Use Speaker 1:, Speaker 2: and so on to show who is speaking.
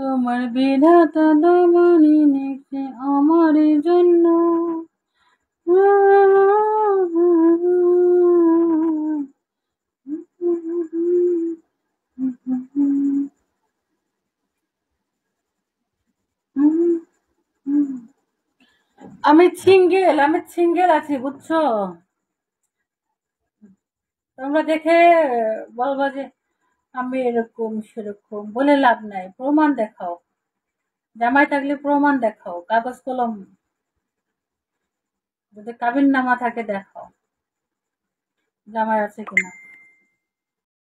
Speaker 1: তোমার বিধাতা দামানি নেছে আমার জন্য
Speaker 2: আমি সিঙ্গেল আমি সিঙ্গেল আছি বুঝছো তোমরা দেখে বলবো যে আমি এরকম সেরকম বলে লাভ নাই প্রমাণ দেখাও জামাই থাকলে প্রমাণ দেখাও কাগজ কলম যদি কাবিন নামা থাকে দেখাও জামাই আছে কিনা